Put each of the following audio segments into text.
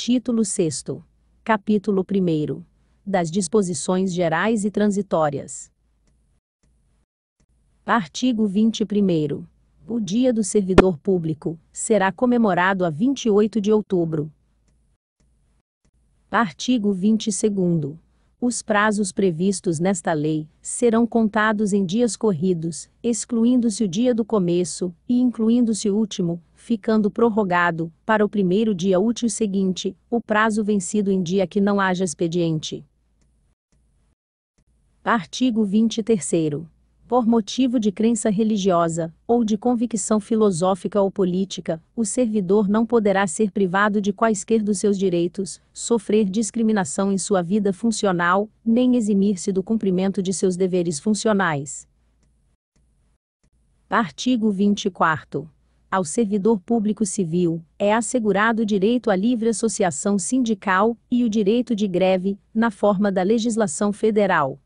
Título 6. Capítulo 1. Das disposições gerais e transitórias. Artigo 21. O Dia do Servidor Público será comemorado a 28 de outubro. Artigo 22. Os prazos previstos nesta lei serão contados em dias corridos, excluindo-se o dia do começo e incluindo-se o último, ficando prorrogado, para o primeiro dia útil seguinte, o prazo vencido em dia que não haja expediente. Artigo 23 por motivo de crença religiosa, ou de convicção filosófica ou política, o servidor não poderá ser privado de quaisquer dos seus direitos, sofrer discriminação em sua vida funcional, nem eximir-se do cumprimento de seus deveres funcionais. Artigo 24. Ao servidor público civil, é assegurado o direito à livre associação sindical e o direito de greve, na forma da legislação federal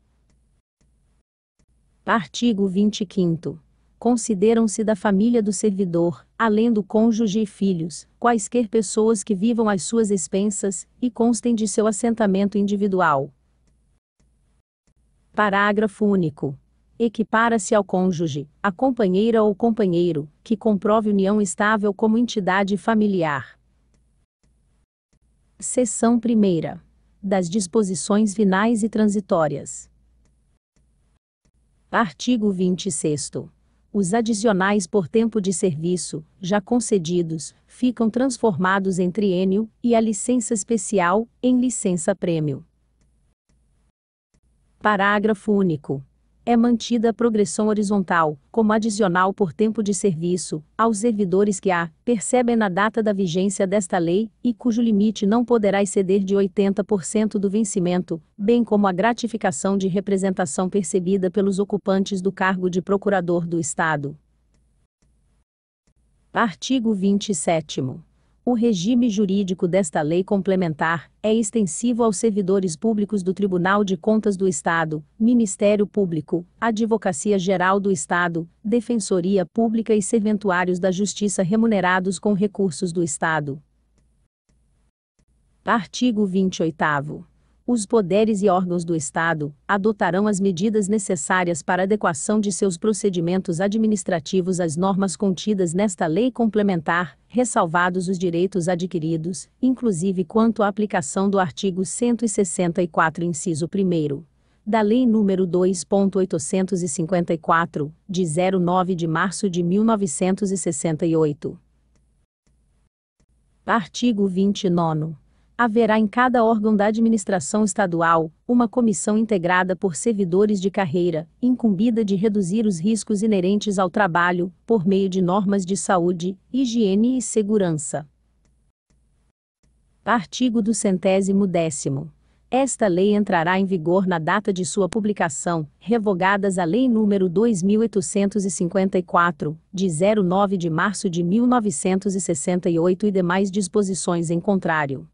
Artigo 25. Consideram-se da família do servidor, além do cônjuge e filhos, quaisquer pessoas que vivam às suas expensas e constem de seu assentamento individual. Parágrafo único. Equipara-se ao cônjuge, a companheira ou companheiro, que comprove união estável como entidade familiar. Seção 1. Das disposições finais e transitórias. Artigo 26. Os adicionais por tempo de serviço, já concedidos, ficam transformados em triênio e a licença especial em licença prêmio. Parágrafo único é mantida a progressão horizontal, como adicional por tempo de serviço, aos servidores que a percebem na data da vigência desta lei e cujo limite não poderá exceder de 80% do vencimento, bem como a gratificação de representação percebida pelos ocupantes do cargo de procurador do Estado. Artigo 27 o regime jurídico desta lei complementar é extensivo aos servidores públicos do Tribunal de Contas do Estado, Ministério Público, Advocacia Geral do Estado, Defensoria Pública e serventuários da Justiça remunerados com recursos do Estado. Artigo 28 os poderes e órgãos do Estado adotarão as medidas necessárias para adequação de seus procedimentos administrativos às normas contidas nesta lei complementar, ressalvados os direitos adquiridos, inclusive quanto à aplicação do artigo 164, inciso 1 da Lei nº 2.854, de 09 de março de 1968. Artigo 29 haverá em cada órgão da administração estadual uma comissão integrada por servidores de carreira, incumbida de reduzir os riscos inerentes ao trabalho, por meio de normas de saúde, higiene e segurança. Artigo do centésimo décimo. Esta lei entrará em vigor na data de sua publicação, revogadas a Lei nº 2854, de 09 de março de 1968 e demais disposições em contrário.